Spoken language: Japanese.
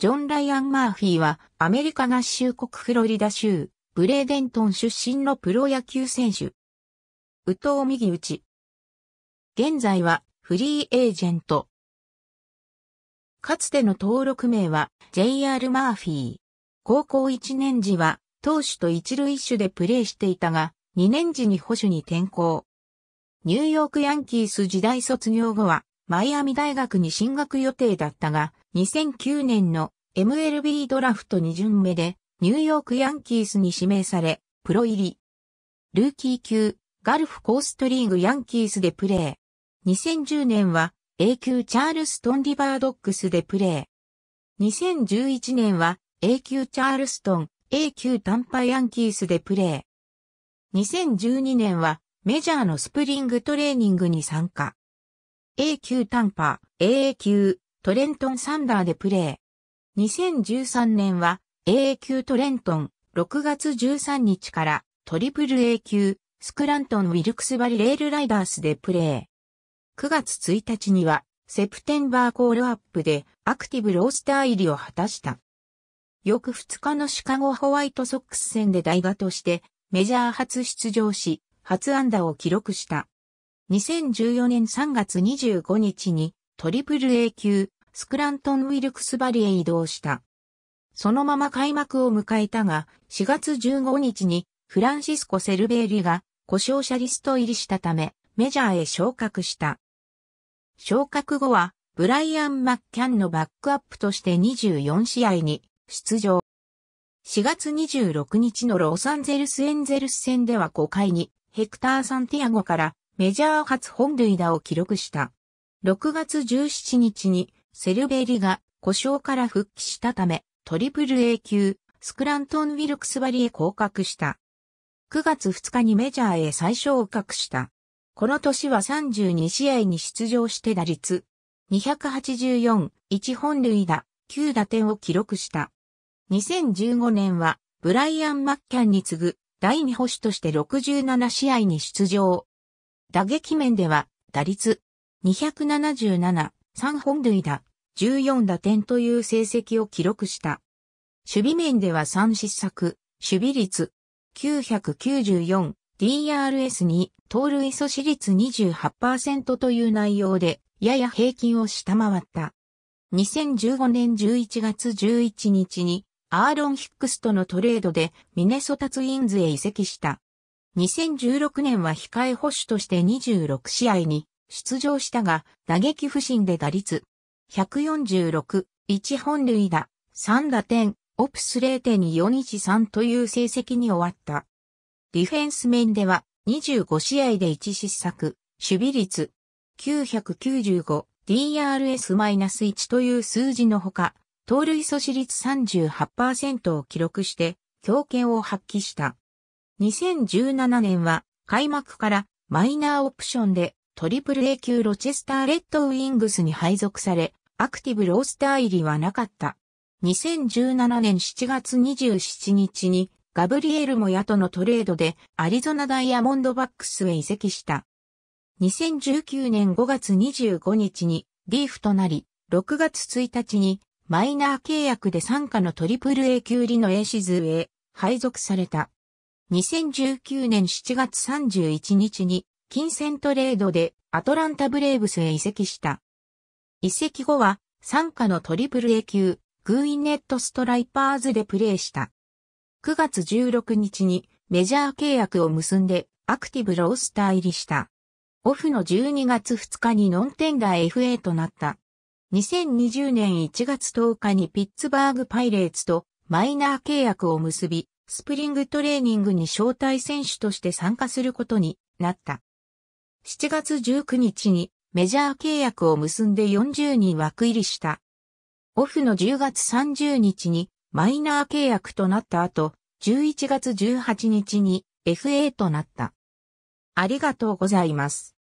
ジョン・ライアン・マーフィーは、アメリカ合衆国フロリダ州、ブレーデントン出身のプロ野球選手。宇藤右打ち。現在は、フリーエージェント。かつての登録名は、JR マーフィー。高校1年時は、投手と一塁手でプレーしていたが、2年時に保守に転向。ニューヨークヤンキース時代卒業後は、マイアミ大学に進学予定だったが、2009年の MLB ドラフト2巡目で、ニューヨークヤンキースに指名され、プロ入り。ルーキー級、ガルフコーストリーグヤンキースでプレー。2010年は A 級チャールストンリバードックスでプレー。2011年は A 級チャールストン、A 級タンパヤンキースでプレー。2012年はメジャーのスプリングトレーニングに参加。A 級タンパー、AA 級、トレントンサンダーでプレー。2013年は AA 級トレントン、6月13日からトリプル A 級、スクラントンウィルクスバリレールライダースでプレー。9月1日には、セプテンバーコールアップでアクティブロースター入りを果たした。翌2日のシカゴホワイトソックス戦で代打としてメジャー初出場し、初安打を記録した。2014年3月25日にトリプル A 級スクラントン・ウィルクスバリへ移動した。そのまま開幕を迎えたが、4月15日にフランシスコ・セルベーリが故障者リスト入りしたため、メジャーへ昇格した。昇格後は、ブライアン・マッキャンのバックアップとして24試合に出場。4月26日のロサンゼルス・エンゼルス戦では5回にヘクター・サンティアゴからメジャー初本塁打を記録した。6月17日にセルベリが故障から復帰したため、トリプル A 級、スクラントン・ウィルクスバリへ降格した。9月2日にメジャーへ最初を格した。この年は32試合に出場して打率284、1本塁打、9打点を記録した。2015年はブライアン・マッキャンに次ぐ第2星として67試合に出場。打撃面では、打率277、3本塁打、14打点という成績を記録した。守備面では3失策、守備率994、d r s に、盗塁阻止率28%という内容で、やや平均を下回った。2015年11月11日に、アーロン・ヒックスとのトレードでミネソタツインズへ移籍した。2016年は控え保守として26試合に出場したが、打撃不振で打率146、1本塁打、3打点、オプス0.413という成績に終わった。ディフェンス面では25試合で1失策、守備率995、DRS-1 という数字のほか、盗塁阻止率38%を記録して、強権を発揮した。2017年は開幕からマイナーオプションでトリプル A 級ロチェスターレッドウィングスに配属され、アクティブロースター入りはなかった。2017年7月27日にガブリエル・モヤとのトレードでアリゾナダイヤモンドバックスへ移籍した。2019年5月25日にリーフとなり、6月1日にマイナー契約で参加のトリプル A 級リノエ A シズへ配属された。2019年7月31日に金銭トレードでアトランタブレーブスへ移籍した。移籍後は参加のトリプル A 級、グーインネットストライパーズでプレーした。9月16日にメジャー契約を結んでアクティブロースター入りした。オフの12月2日にノンテンダー FA となった。2020年1月10日にピッツバーグパイレーツとマイナー契約を結び、スプリングトレーニングに招待選手として参加することになった。7月19日にメジャー契約を結んで40人枠入りした。オフの10月30日にマイナー契約となった後、11月18日に FA となった。ありがとうございます。